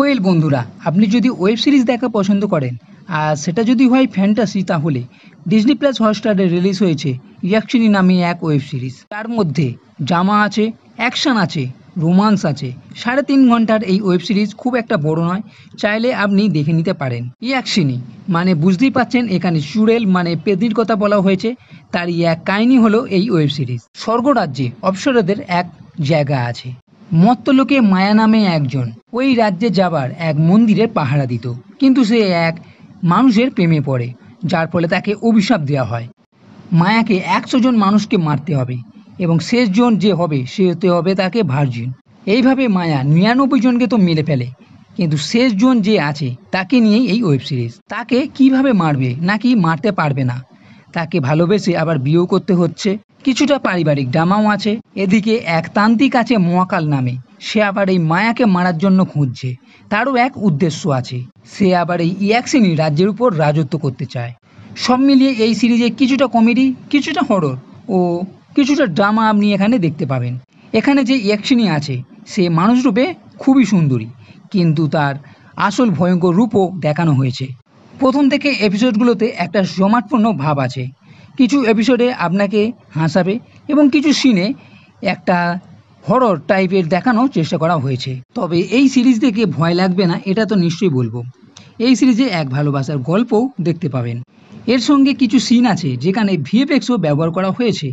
কোয়েল বন্ধুরা আপনি যদি ওয়েব সিরিজ দেখা পছন্দ করেন আর সেটা যদি হয় ফ্যান্টাসি তাহলে ডিজনি প্লাস হটস্টারে রিলিজ হয়েছে ইয়াকশিনি নামে এক ওয়েব সিরিজ তার মধ্যে ড্রামা আছে অ্যাকশান আছে রোমান্স আছে সাড়ে তিন ঘন্টার এই ওয়েব সিরিজ খুব একটা বড় নয় চাইলে আপনি দেখে নিতে পারেন ইয়াকশিনি মানে বুঝতেই পাচ্ছেন এখানে সুরেল মানে পেদির কথা বলা হয়েছে তারই এক কাহিনী হলো এই ওয়েব সিরিজ স্বর্গরাজ্যে অপসরদের এক জায়গা আছে মত্তলোকে মায়া নামে একজন ওই রাজ্যে যাবার এক মন্দিরের পাহারা দিত কিন্তু সে এক মানুষের প্রেমে পড়ে যার ফলে তাকে অভিশাপ দেওয়া হয় মায়াকে একশো জন মানুষকে মারতে হবে এবং শেষ জন যে হবে সে হতে হবে তাকে ভার্জিন এইভাবে মায়া নিরানব্বই জনকে তো মেরে ফেলে কিন্তু শেষ জন যে আছে তাকে নিয়েই এই ওয়েব সিরিজ তাকে কিভাবে মারবে নাকি মারতে পারবে না তাকে ভালোবেসে আবার বিয়েও করতে হচ্ছে কিছুটা পারিবারিক ড্রামাও আছে এদিকে এক তান্ত্রিক আছে মহাকাল নামে সে আবার এই মায়াকে মারার জন্য খুঁজছে তারও এক উদ্দেশ্য আছে সে আবার এই ইয়াকসিনী রাজ্যের উপর রাজত্ব করতে চায় সব মিলিয়ে এই সিরিজে কিছুটা কমেডি কিছুটা হরর ও কিছুটা ড্রামা আপনি এখানে দেখতে পাবেন এখানে যে ইয়াকসিনী আছে সে মানুষ রূপে খুবই সুন্দরী কিন্তু তার আসল ভয়ঙ্কর রূপও দেখানো হয়েছে প্রথম থেকে এপিসোডগুলোতে একটা সমাটপূর্ণ ভাব আছে কিছু এপিসোডে আপনাকে হাসাবে এবং কিছু সিনে একটা হরর টাইপের দেখানোর চেষ্টা করা হয়েছে তবে এই সিরিজ দেখে ভয় লাগবে না এটা তো নিশ্চয়ই বলবো এই সিরিজে এক ভালোবাসার গল্পও দেখতে পাবেন এর সঙ্গে কিছু সিন আছে যেখানে ভিএফএক্সও ব্যবহার করা হয়েছে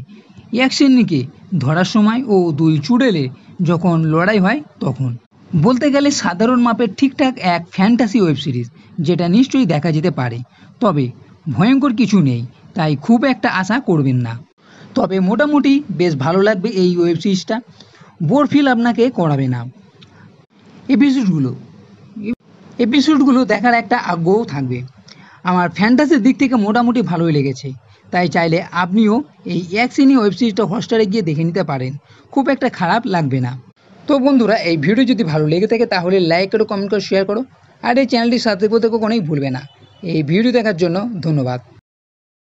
এক সেন্নিকে ধরার সময় ও দুই চুড়েলে যখন লড়াই হয় তখন বলতে গেলে সাধারণ মাপের ঠিকঠাক এক ফ্যান্টাসি ওয়েব সিরিজ যেটা নিশ্চয়ই দেখা যেতে পারে তবে ভয়ঙ্কর কিছু নেই তাই খুব একটা আশা করবেন না তবে মোটামুটি বেশ ভালো লাগবে এই ওয়েব সিরিজটা বোর ফিল আপনাকে করাবে না এপিসোডগুলো এপিসোডগুলো দেখার একটা আগ্রহ থাকবে আমার ফ্যান্টাসির দিক থেকে মোটামুটি ভালোই লেগেছে তাই চাইলে আপনিও এই অ্যাক্সিনি ওয়েব সিরিজটা হটস্টারে গিয়ে দেখে নিতে পারেন খুব একটা খারাপ লাগবে না তো বন্ধুরা এই ভিডিও যদি ভালো লেগে থাকে তাহলে লাইক করো কমেন্ট করো শেয়ার করো আর এই চ্যানেলটি সাবস্ক্রাইব করতে কখনোই ভুলবে না এই ভিডিও দেখার জন্য ধন্যবাদ